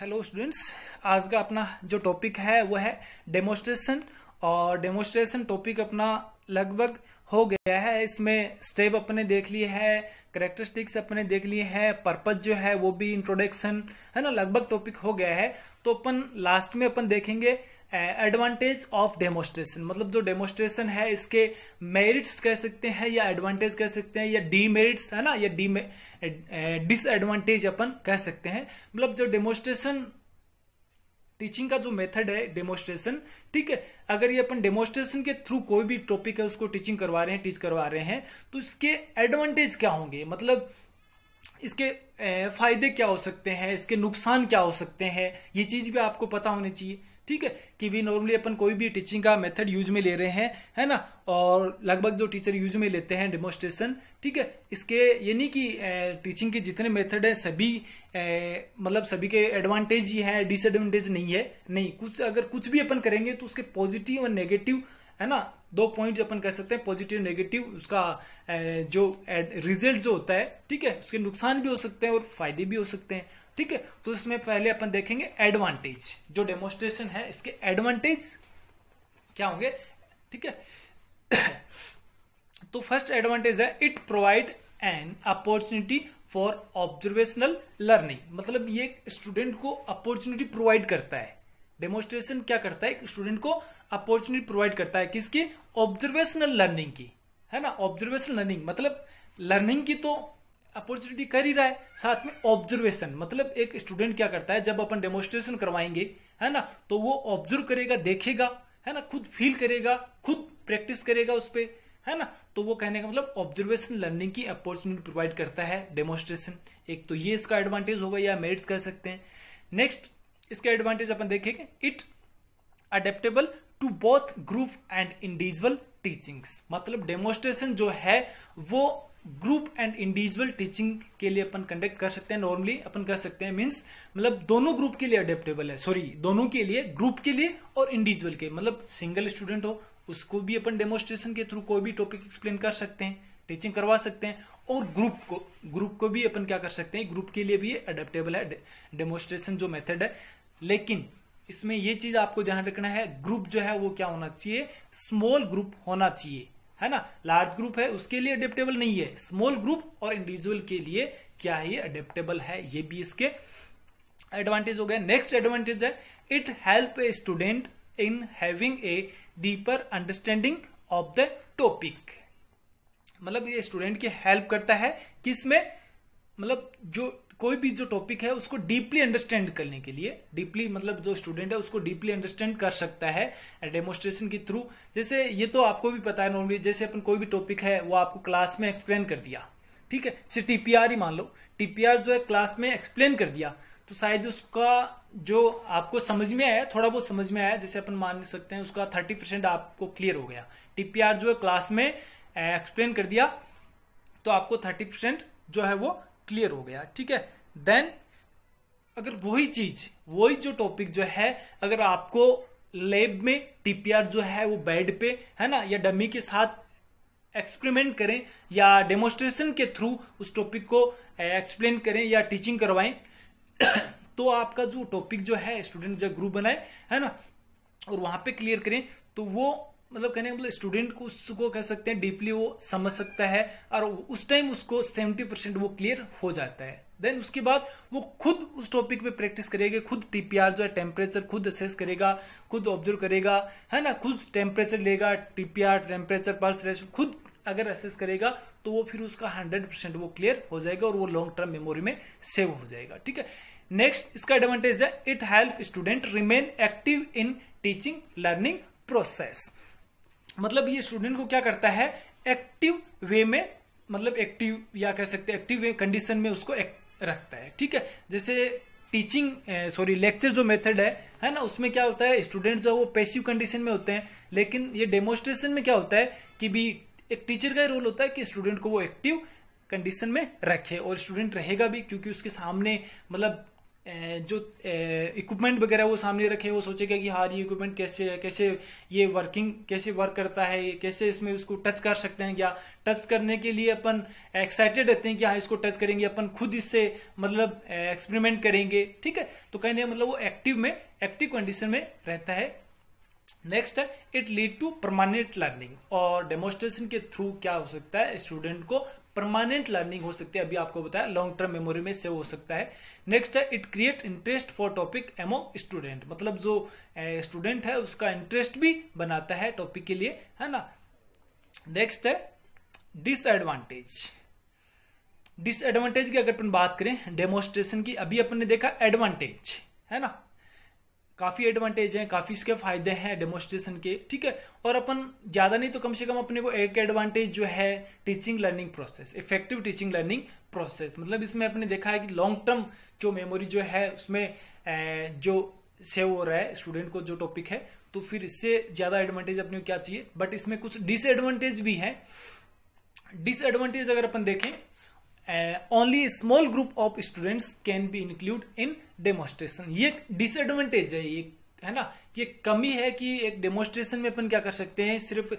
hello students आज का अपना जो टॉपिक है वो है डेमोस्ट्रेशन और डेमोस्ट्रेशन टॉपिक अपना लगभग हो गया है इसमें स्टेप अपने देख लिए है करेक्टरिस्टिक्स अपने देख लिए है पर्पज जो है वो भी इंट्रोडक्शन है ना लगभग टॉपिक हो गया है तो अपन लास्ट में अपन देखेंगे एडवांटेज ऑफ डेमोस्ट्रेशन मतलब जो डेमोस्ट्रेशन है इसके मेरिट्स कह सकते हैं या एडवांटेज कह सकते हैं या डीमेरिट्स है ना या डी डिसएडवांटेज अपन कह सकते हैं मतलब जो डेमोस्ट्रेशन टीचिंग का जो मेथड है डेमोस्ट्रेशन ठीक है अगर ये अपन डेमोस्ट्रेशन के थ्रू कोई भी टॉपिक है उसको टीचिंग करवा रहे हैं टीच करवा रहे हैं तो इसके एडवांटेज क्या होंगे मतलब इसके फायदे क्या हो सकते हैं इसके नुकसान क्या हो सकते हैं ये चीज भी आपको पता होनी चाहिए ठीक है कि भी नॉर्मली अपन कोई भी टीचिंग का मेथड यूज में ले रहे हैं है ना और लगभग जो टीचर यूज में लेते हैं डेमोस्ट्रेशन ठीक है इसके ये नहीं कि टीचिंग के जितने मेथड हैं सभी ए, मतलब सभी के एडवांटेज ही हैं डिसएडवांटेज नहीं है नहीं कुछ अगर कुछ भी अपन करेंगे तो उसके पॉजिटिव और नेगेटिव है ना दो पॉइंट अपन कह सकते हैं पॉजिटिव नेगेटिव उसका जो रिजल्ट जो होता है ठीक है उसके नुकसान भी हो सकते हैं और फायदे भी हो सकते हैं ठीक है तो इसमें पहले अपन देखेंगे एडवांटेज जो डेमोस्ट्रेशन है इसके एडवांटेज क्या होंगे ठीक है तो फर्स्ट एडवांटेज है it provide an opportunity for observational learning मतलब ये स्टूडेंट को अपॉर्चुनिटी प्रोवाइड करता है डेमोस्ट्रेशन क्या करता है स्टूडेंट को अपॉर्चुनिटी प्रोवाइड करता है किसकी ऑब्जर्वेशनल लर्निंग की है ना ऑब्जर्वेशन लर्निंग मतलब लर्निंग की तो अपॉर्चुनिटी कर ही रहा है साथ में ऑब्जर्वेशन मतलब एक स्टूडेंट क्या करता है जब अपन डेमोस्ट्रेशन करवाएंगे है ना तो वो ऑब्जर्व करेगा देखेगा है ना खुद फील करेगा खुद प्रैक्टिस करेगा उस पर है ना तो वो कहने का मतलब ऑब्जर्वेशन लर्निंग की अपॉर्चुनिटी प्रोवाइड करता है डेमोस्ट्रेशन एक तो ये इसका एडवांटेज होगा या मेरिट्स कह सकते हैं नेक्स्ट इसके एडवांटेज अपन देखेंगे it adaptable to both group and individual teachings मतलब डेमोस्ट्रेशन जो है वो ग्रुप एंड इंडिविजुअल टीचिंग के लिए अपन कंडक्ट कर सकते हैं नॉर्मली अपन कर सकते हैं मीन्स मतलब दोनों ग्रुप के लिए अडेप्टेबल है सॉरी दोनों के लिए ग्रुप के लिए और इंडिविजुअल के मतलब सिंगल स्टूडेंट हो उसको भी अपन डेमोस्ट्रेशन के थ्रू कोई भी टॉपिक एक्सप्लेन कर सकते हैं टीचिंग करवा सकते हैं और ग्रुप को ग्रुप को भी अपन क्या कर सकते हैं ग्रुप के लिए भी अडेप्टेबल है डेमोस्ट्रेशन जो मेथड है लेकिन इसमें यह चीज आपको ध्यान रखना है ग्रुप जो है वो क्या होना चाहिए स्मॉल ग्रुप होना चाहिए है ना लार्ज ग्रुप है उसके लिए अडेप्टेबल नहीं है स्मॉल ग्रुप और इंडिविजुअल के लिए क्या है ये अडेप्टेबल है ये भी इसके एडवांटेज हो गए नेक्स्ट एडवांटेज है it help a student in having a deeper understanding of the topic मतलब ये स्टूडेंट की हेल्प करता है किसमें मतलब जो कोई भी जो टॉपिक है उसको डीपली अंडरस्टैंड करने के लिए डीपली मतलब जो स्टूडेंट है उसको डीपली अंडरस्टैंड कर सकता है डेमोस्ट्रेशन के थ्रू जैसे ये तो आपको भी पता है नॉर्मली जैसे अपन कोई भी टॉपिक है वो आपको क्लास में एक्सप्लेन कर दिया ठीक है टीपीआर ही मान लो टीपीआर जो है क्लास में एक्सप्लेन कर दिया तो शायद उसका जो आपको समझ में आया थोड़ा बहुत समझ में आया जैसे अपन मान सकते हैं उसका थर्टी परसेंट आपको क्लियर हो गया टीपीआर जो है क्लास में एक्सप्लेन कर दिया तो आपको थर्टी परसेंट जो है वो क्लियर हो गया ठीक है देन अगर वही चीज वही जो टॉपिक जो है अगर आपको लैब में टीपीआर जो है वो बेड पे है ना या डमी के साथ एक्सपेरिमेंट करें या डेमोस्ट्रेशन के थ्रू उस टॉपिक को एक्सप्लेन eh, करें या टीचिंग करवाएं तो आपका जो टॉपिक जो है स्टूडेंट जो ग्रुप बनाए है ना और वहां पे क्लियर करें तो वो मतलब कहने मतलब स्टूडेंट को उसको कह सकते हैं डीपली वो समझ सकता है और उस टाइम उसको सेवेंटी परसेंट वो क्लियर हो जाता है देन उसके बाद वो खुद उस टॉपिक पे प्रैक्टिस करेगा खुद टीपीआर जो है टेम्परेचर खुद असेस करेगा खुद ऑब्जर्व करेगा है ना खुद टेम्परेचर लेगा टीपीआर टेम्परेचर पल्स खुद अगर असेस करेगा तो वो फिर उसका हंड्रेड परसेंट वो क्लियर हो जाएगा और वो लॉन्ग टर्म मेमोरी में सेव हो जाएगा ठीक है नेक्स्ट इसका एडवांटेज है it help student remain active in teaching learning process मतलब ये स्टूडेंट को क्या करता है एक्टिव वे में मतलब एक्टिव या कह सकते हैं एक्टिव कंडीशन में उसको रखता है ठीक है जैसे टीचिंग सॉरी लेक्चर जो मेथड है है ना उसमें क्या होता है स्टूडेंट जो वो पैसिव कंडीशन में होते हैं लेकिन ये डेमोस्ट्रेशन में क्या होता है कि भी एक टीचर का रोल होता है कि स्टूडेंट को वो एक्टिव कंडीशन में रखे और स्टूडेंट रहेगा भी क्योंकि उसके सामने मतलब जो इक्विपमेंट वगैरह वो सामने रखे वो सोचेगा कि हाँ ये इक्विपमेंट कैसे है कैसे ये वर्किंग कैसे वर्क करता है कैसे इसमें उसको टच कर सकते हैं क्या टच करने के लिए अपन एक्साइटेड रहते हैं कि हाँ इसको टच करेंगे अपन खुद इससे मतलब एक्सपेरिमेंट करेंगे ठीक है तो कहने मतलब वो एक्टिव में एक्टिव कंडीशन में रहता है नेक्स्ट है it lead to permanent learning और डेमोस्ट्रेशन के थ्रू क्या हो सकता है स्टूडेंट को परमानेंट लर्निंग हो सकती है अभी आपको बताया लॉन्ग टर्म मेमोरी में सेव हो सकता है नेक्स्ट है it create interest for topic among student मतलब जो स्टूडेंट है उसका इंटरेस्ट भी बनाता है टॉपिक के लिए है ना नेक्स्ट है डिसएडवांटेज डिसएडवांटेज की अगर अपन बात करें डेमोस्ट्रेशन की अभी अपन ने देखा एडवांटेज है ना काफ़ी एडवांटेज हैं काफ़ी इसके फायदे हैं डेमोस्ट्रेशन के ठीक है और अपन ज़्यादा नहीं तो कम से कम अपने को एक एडवांटेज जो है teaching learning process effective teaching learning process मतलब इसमें अपने देखा है कि लॉन्ग टर्म जो मेमोरी जो है उसमें जो सेव हो रहा है स्टूडेंट को जो टॉपिक है तो फिर इससे ज़्यादा एडवांटेज अपने को क्या चाहिए बट इसमें कुछ डिसएडवांटेज भी है डिसएडवांटेज अगर अपन देखें only small group of students can be include in demonstration ये disadvantage है ये है ना ये कमी है कि एक डेमोस्ट्रेशन में अपन क्या कर सकते हैं सिर्फ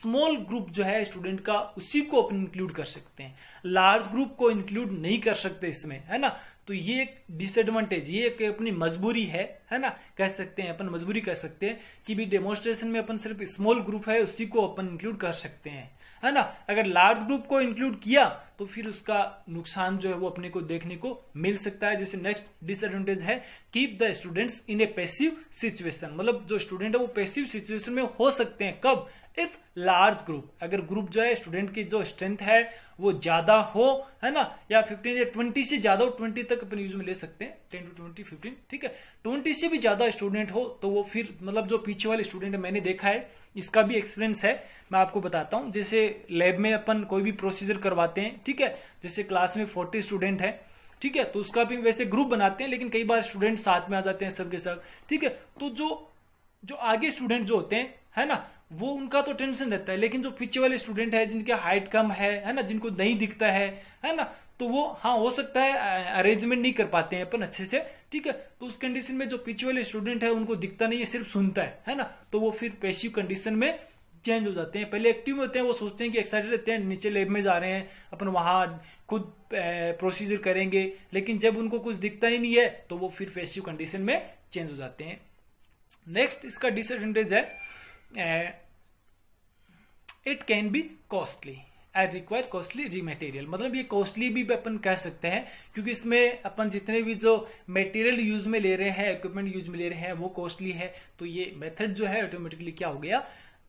स्मॉल ग्रुप जो है स्टूडेंट का उसी को अपन इंक्लूड कर सकते हैं लार्ज ग्रुप को इंक्लूड नहीं कर सकते इसमें है ना तो ये एक डिसएडवांटेज ये एक अपनी मजबूरी है है ना कह सकते हैं अपन मजबूरी कह सकते हैं कि भी डेमोस्ट्रेशन में अपन सिर्फ स्मॉल ग्रुप है उसी को अपन इंक्लूड कर सकते हैं है ना अगर लार्ज ग्रुप को इंक्लूड किया तो फिर उसका नुकसान जो है वो अपने को देखने को मिल सकता है जैसे नेक्स्ट डिसएडवांटेज है keep the students in a passive situation मतलब जो स्टूडेंट है वो पैसिव सिचुएशन में हो सकते हैं कब इफ लार्ज ग्रुप अगर ग्रुप जो है स्टूडेंट की जो स्ट्रेंथ है वो ज्यादा हो है ना या फिफ्टीन या ट्वेंटी से ज्यादा हो ट्वेंटी तक अपन यूज में ले सकते हैं टेन टू ट्वेंटी फिफ्टीन ठीक है ट्वेंटी से भी ज्यादा स्टूडेंट हो तो वो फिर मतलब जो पीछे वाले स्टूडेंट मैंने देखा है इसका भी एक्सपीरियंस है मैं आपको बताता हूं जैसे लैब में अपन कोई भी प्रोसीजर करवाते हैं ठीक है जैसे क्लास में फोर्टी स्टूडेंट है ठीक है तो उसका भी वैसे ग्रुप बनाते हैं लेकिन कई बार स्टूडेंट साथ में आ जाते हैं सबके साथ ठीक है तो जो जो आगे स्टूडेंट जो होते हैं है ना वो उनका तो टेंशन रहता है लेकिन जो पीछे वाले स्टूडेंट है जिनके हाइट कम है है ना जिनको नहीं दिखता है है ना तो वो हाँ हो सकता है अरेंजमेंट नहीं कर पाते हैं अपन अच्छे से ठीक है तो उस कंडीशन में जो पीछे वाले स्टूडेंट है उनको दिखता नहीं है सिर्फ सुनता है है ना तो वो फिर पेशिव कंडीशन में चेंज हो जाते हैं पहले एक्टिव में होते हैं वो सोचते हैं कि एक्साइटेड रहते हैं नीचे लेब में जा रहे हैं अपन वहाँ खुद प्रोसीजर करेंगे लेकिन जब उनको कुछ दिखता ही नहीं है तो वो फिर फेसिव कंडीशन में चेंज हो जाते हैं नेक्स्ट इसका डिसएडवांटेज है it can be costly at require costly raw material मतलब ये कॉस्टली भी अपन कह सकते हैं क्योंकि इसमें अपन जितने भी जो मटेरियल यूज में ले रहे हैं इक्विपमेंट यूज में ले रहे हैं वो कॉस्टली है तो ये मेथड जो है ऑटोमेटिकली क्या हो गया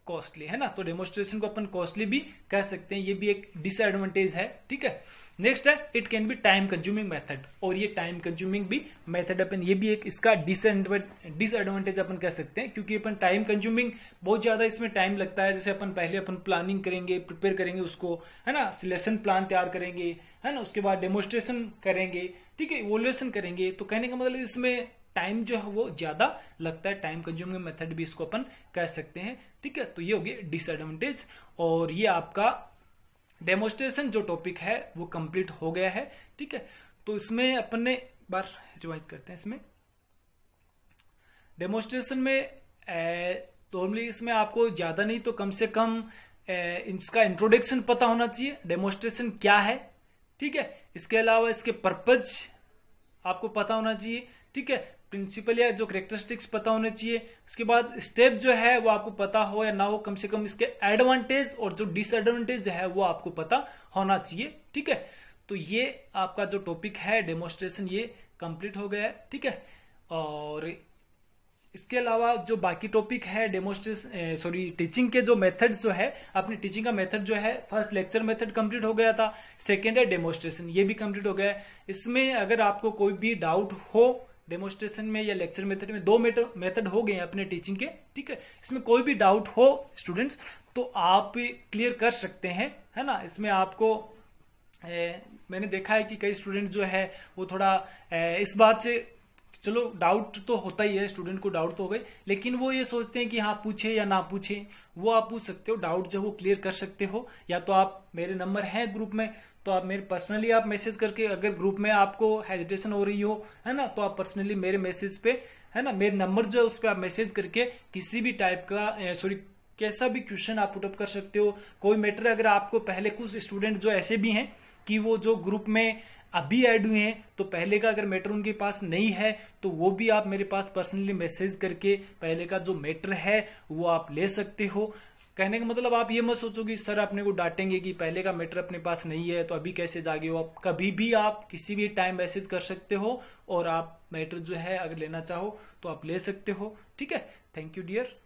कॉस्टली है ना तो डेमोस्ट्रेशन को अपन कॉस्टली भी कह सकते हैं ये भी एक डिसएडवांटेज है ठीक है नेक्स्ट है it can be time consuming method और ये टाइम कंज्यूमिंग भी मेथड अपन ये भी एक इसका डिसएडवांटेज अपन कह सकते हैं क्योंकि अपन टाइम कंज्यूमिंग बहुत ज्यादा इसमें टाइम लगता है जैसे अपन पहले अपन प्लानिंग करेंगे प्रिपेयर करेंगे उसको है ना सिलेशन प्लान तैयार करेंगे है ना उसके बाद डेमोस्ट्रेशन करेंगे ठीक है वोल्यूशन करेंगे तो कहने का मतलब इसमें टाइम जो है वो ज्यादा लगता है टाइम कंज्यूमिंग मेथड भी इसको अपन कह सकते हैं ठीक है तो ये होगी डिसएडवांटेज और ये आपका डेमोस्ट्रेशन जो टॉपिक है वो कंप्लीट हो गया है ठीक है तो इसमें अपन ने बार रिवाइज करते हैं इसमें डेमोस्ट्रेशन में नॉर्मली इसमें आपको ज़्यादा नहीं तो कम से कम ए, इसका इंट्रोडक्शन पता होना चाहिए डेमोस्ट्रेशन क्या है ठीक है इसके अलावा इसके पर्पज आपको पता होना चाहिए ठीक है प्रिंसिपल या जो करेक्टरिस्टिक्स पता होने चाहिए उसके बाद स्टेप जो है वो आपको पता हो या ना हो कम से कम इसके एडवांटेज और जो डिसएडवांटेज है वो आपको पता होना चाहिए ठीक है तो ये आपका जो टॉपिक है डेमोस्ट्रेशन ये कंप्लीट हो गया है ठीक है और इसके अलावा जो बाकी टॉपिक है डेमोस्ट्रेशन सॉरी टीचिंग के जो मेथड्स जो है अपनी टीचिंग का मेथड जो है फर्स्ट लेक्चर मेथड कंप्लीट हो गया था सेकेंड है डेमोस्ट्रेशन ये भी कंप्लीट हो गया है इसमें अगर आपको कोई भी डाउट हो डेमोस्ट्रेशन में या लेक्चर मेथड में दो मेथड हो गए हैं अपने टीचिंग के ठीक है इसमें कोई भी डाउट हो स्टूडेंट्स तो आप क्लियर कर सकते हैं है ना इसमें आपको ए, मैंने देखा है कि कई स्टूडेंट जो है वो थोड़ा ए, इस बात से चलो डाउट तो होता ही है स्टूडेंट को डाउट तो हो गई लेकिन वो ये सोचते हैं कि हाँ पूछे या ना पूछे वो आप पूछ सकते हो डाउट जो वो क्लियर कर सकते हो या तो आप मेरे नंबर हैं ग्रुप में तो आप मेरे पर्सनली आप मैसेज करके अगर ग्रुप में आपको हेजिटेशन हो रही हो है ना तो आप पर्सनली मेरे मैसेज पे है ना मेरे नंबर जो है उस पर आप मैसेज करके किसी भी टाइप का सॉरी कैसा भी क्वेश्चन आप पुटअप कर सकते हो कोई मैटर अगर आपको पहले कुछ स्टूडेंट जो ऐसे भी हैं कि वो जो ग्रुप में अभी ऐड हुए हैं तो पहले का अगर मैटर उनके पास नहीं है तो वो भी आप मेरे पास पर्सनली मैसेज करके पहले का जो मैटर है वो आप ले सकते हो कहने का मतलब आप ये मत सोचो कि सर अपने को डांटेंगे कि पहले का मैटर अपने पास नहीं है तो अभी कैसे जागे हो आप कभी भी आप किसी भी टाइम मैसेज कर सकते हो और आप मैटर जो है अगर लेना चाहो तो आप ले सकते हो ठीक है थैंक यू डियर